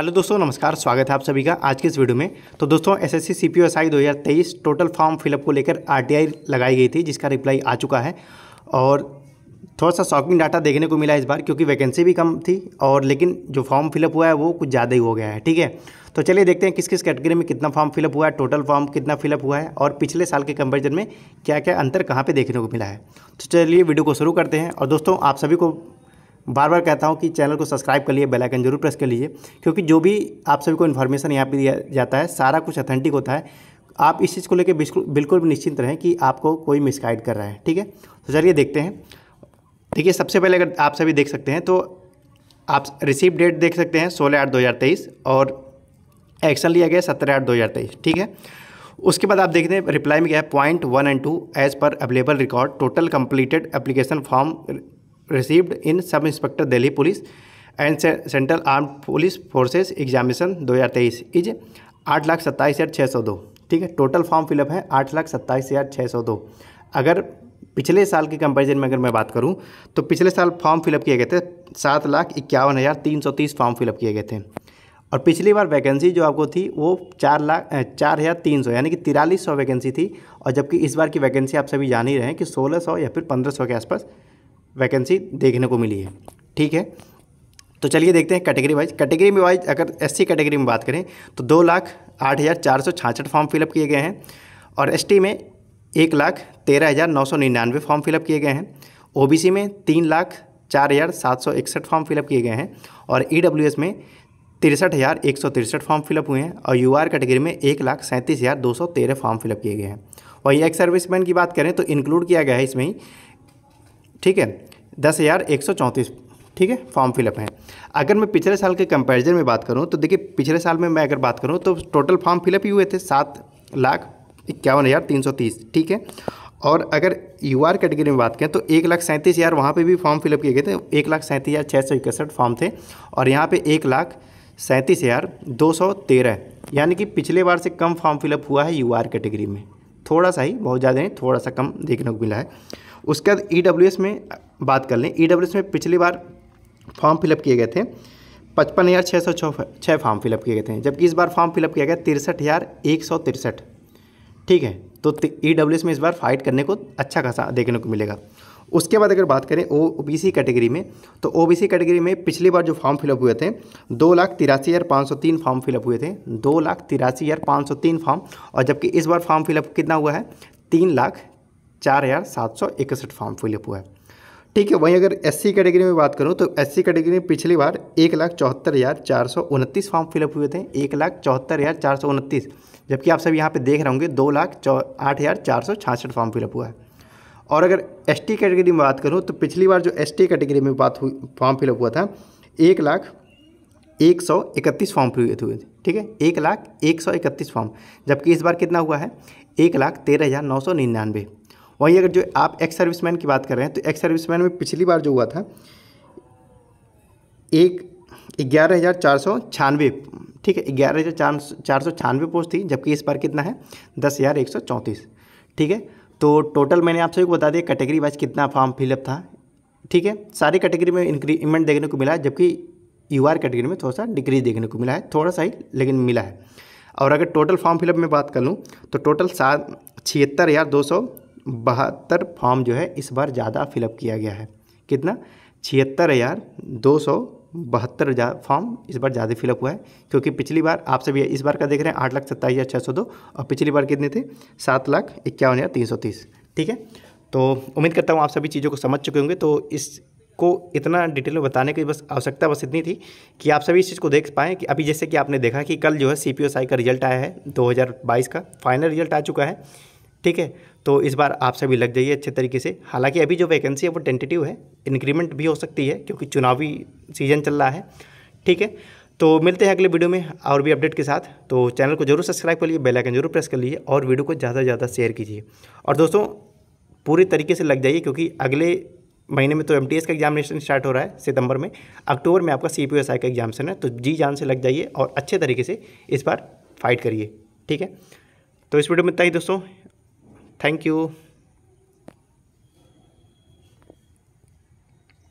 Hello दोस्तों नमस्कार स्वागत है आप सभी का आज के इस वीडियो में तो दोस्तों SSC CPO SI 2023 total form fill up को लेकर आरटीआई लगाई गई थी जिसका रिप्लाई आ चुका है और थोड़ा सा शॉकिंग डाटा देखने को मिला इस बार क्योंकि वैकेंसी भी कम थी और लेकिन जो फॉर्म फिलअप हुआ है वो कुछ ज़्यादा ही हो गया है ठीक है तो चलिए देखते हैं किस किस कैटेगरी में कितना फॉर्म फिलअप हुआ है टोटल फॉर्म कितना फिलअप हुआ है और पिछले साल के कंपेरिजन में क्या क्या अंतर कहाँ पर देखने को मिला है तो चलिए वीडियो को शुरू करते हैं और दोस्तों आप सभी को बार बार कहता हूँ कि चैनल को सब्सक्राइब कर लिए बेलाइकन जरूर प्रेस कर लीजिए क्योंकि जो भी आप सभी को इन्फॉर्मेशन यहाँ पर दिया जाता है सारा कुछ अथेंटिक होता है आप इस चीज़ को लेकर बिल्कुल बिल्कुल भी निश्चिंत रहें कि आपको कोई मिसगाइड कर रहा है ठीक है तो चलिए देखते हैं देखिए सबसे पहले अगर आप सभी देख सकते हैं तो आप रिसीव डेट देख सकते हैं सोलह आठ दो हज़ार तेईस और एक्शन लिया गया सत्रह आठ दो हज़ार तेईस ठीक है उसके बाद आप देखते हैं रिप्लाई में क्या है point one and two as per available record total completed application form received in sub inspector Delhi police and central arm police forces examination 2023 is आठ लाख सत्ताईस हज़ार छः सौ दो ठीक है टोटल फॉर्म फिलअप है आठ लाख सत्ताईस हज़ार छः सौ दो अगर पिछले साल के कंपेरिजन में अगर मैं बात करूँ तो पिछले साल फॉर्म फिलअप किए गए थे सात लाख इक्यावन हज़ार तीन सौ तीस फॉर्म फिलअप किए गए थे और पिछली बार वैकेंसी जो आपको थी वो चार लाख चार हज़ार तीन सौ यानी कि तिरालीस सौ वैकेंसी थी और जबकि इस बार की वैकेंसी आप सभी जान ही रहे हैं कि सोलह सौ या फिर पंद्रह सौ के आसपास वैकेंसी देखने को मिली है ठीक है तो चलिए देखते हैं कैटेगरी वाइज कैटेगरी में वाइज अगर एससी कैटेगरी में बात करें तो दो लाख आठ हज़ार चार सौ छाछठ फॉर्म फिलअप किए गए हैं और एसटी में एक लाख तेरह हज़ार नौ सौ निन्यानवे फॉर्म फिलअप किए गए हैं ओबीसी में तीन लाख चार हज़ार सात सौ इकसठ फॉर्म फिलअप किए गए हैं और ई e में तिरसठ हज़ार एक सौ तिरसठ फॉर्म फिलअप हुए हैं और यू कैटेगरी में एक लाख सैंतीस हज़ार दो सौ तेरह फॉर्म फिलअप किए गए हैं वहीं एक्स सर्विसमैन की बात करें तो इंक्लूड किया गया है इसमें ही ठीक है दस हज़ार एक सौ चौंतीस ठीक है फॉर्म फिलअप है अगर मैं पिछले साल के कंपैरिजन में बात करूँ तो देखिए पिछले साल में मैं अगर बात करूँ तो टोटल फॉर्म फिलअप ही हुए थे सात लाख इक्यावन हज़ार तीन सौ तीस ठीक है और अगर यू आर कैटेगरी में बात करें तो एक लाख सैंतीस हज़ार वहाँ पर भी फॉर्म फिलअप किए गए थे एक लाख सैंतीस हज़ार छः सौ इकसठ फॉर्म थे और यहाँ पर एक लाख सैंतीस हज़ार दो सौ तेरह यानी कि पिछले बार से कम फॉर्म फिलअप हुआ है यू आर कैटेगरी में थोड़ा सा ही बहुत ज़्यादा नहीं थोड़ा सा कम देखने को मिला है उसके बाद ई e में बात कर लें ई e में पिछली बार फॉर्म फिलअप किए गए थे पचपन हज़ार छः सौ छः फॉर्म फिलअप किए गए थे जबकि इस बार फॉर्म फिलअप किया गया तिरसठ हज़ार एक सौ तिरसठ ठीक है तो ई डब्ल्यू e में इस बार फाइट करने को अच्छा खासा देखने को मिलेगा उसके बाद अगर बात करें ओ बी कैटेगरी में तो ओ बी कैटेगरी में पिछली बार जो फॉर्म फिलअप हुए थे दो लाख तिरासी हज़ार पाँच सौ तीन फॉर्म फिलअप हुए थे दो लाख तिरासी हज़ार पाँच सौ तीन फॉर्म और जबकि इस बार फॉर्म फिलअप कितना हुआ है तीन लाख चार हज़ार सात सौ इकसठ फॉर्म फिलअप हुआ है ठीक है वहीं अगर एससी कैटेगरी में बात करूं तो एससी कैटेगरी में पिछली बार एक लाख चौहत्तर हज़ार चार सौ उनतीस फॉर्म फिलअप हुए थे एक लाख चौहत्तर हज़ार चार सौ उनतीस जबकि आप सब यहाँ पे देख रहे होंगे दो लाख चौ आठ हज़ार चार सौ छियासठ फॉर्म फिलअप हुआ है और अगर एस टी कैटेगरी में बात करूँ तो पिछली बार जो एस टी कैटेगरी में बात हुई फॉर्म फिलअप हुआ था एक लाख एक सौ इकतीस फॉर्म फिल हुए थे ठीक है एक लाख एक सौ इकतीस फॉर्म जबकि इस बार कितना हुआ है एक लाख तेरह हज़ार नौ सौ निन्यानवे वहीं अगर जो आप एक्स सर्विसमैन की बात कर रहे हैं तो एक्स सर्विसमैन में पिछली बार जो हुआ था एक ग्यारह हज़ार चार सौ छियानवे ठीक है ग्यारह हज़ार चार चार सौ छियानवे पोस्ट थी जबकि इस बार कितना है दस हज़ार एक सौ चौंतीस ठीक है तो टोटल मैंने आप सभी को बता दिया कैटेगरी वाइज कितना फॉर्म फिलअप था ठीक है सारी कैटेगरी में इंक्रीमेंट देखने को मिला है जबकि यू आर कैटेगरी में थोड़ा सा डिक्रीज देखने को मिला है थोड़ा सा ही लेकिन मिला है और अगर टोटल फॉर्म फिलअप में बात कर लूँ तो टोटल सात छिहत्तर हज़ार दो सौ बहत्तर फॉर्म जो है इस बार ज़्यादा फिलअप किया गया है कितना छिहत्तर हज़ार दो सौ बहत्तर फॉर्म इस बार ज़्यादा फिलअप हुआ है क्योंकि पिछली बार आप सभी इस बार का देख रहे हैं आठ लाख सत्ताईस हज़ार छः सौ दो और पिछली बार कितने थे सात लाख इक्यावन हज़ार तीन सौ तीस ठीक है तो उम्मीद करता हूँ आप सभी चीज़ों को समझ चुके होंगे तो इस को इतना डिटेल में बताने की बस आवश्यकता बस इतनी थी कि आप सभी इस चीज़ को देख पाएँ कि अभी जैसे कि आपने देखा कि कल जो है सी का रिजल्ट आया है 2022 का फाइनल रिजल्ट आ चुका है ठीक है तो इस बार आप सभी लग जाइए अच्छे तरीके से हालांकि अभी जो वैकेंसी है वो टेंटेटिव है इंक्रीमेंट भी हो सकती है क्योंकि चुनावी सीजन चल रहा है ठीक है तो मिलते हैं अगले वीडियो में और भी अपडेट के साथ तो चैनल को जरूर सब्सक्राइब कर लीजिए बेलाइकन जरूर प्रेस कर लीजिए और वीडियो को ज़्यादा से ज़्यादा शेयर कीजिए और दोस्तों पूरे तरीके से लग जाइए क्योंकि अगले महीने में तो एम का एग्जामिनेशन स्टार्ट हो रहा है सितंबर में अक्टूबर में आपका सी का एग्जामेशन है तो जी जान से लग जाइए और अच्छे तरीके से इस बार फाइट करिए ठीक है तो इस वीडियो में इतना ही दोस्तों Thank you.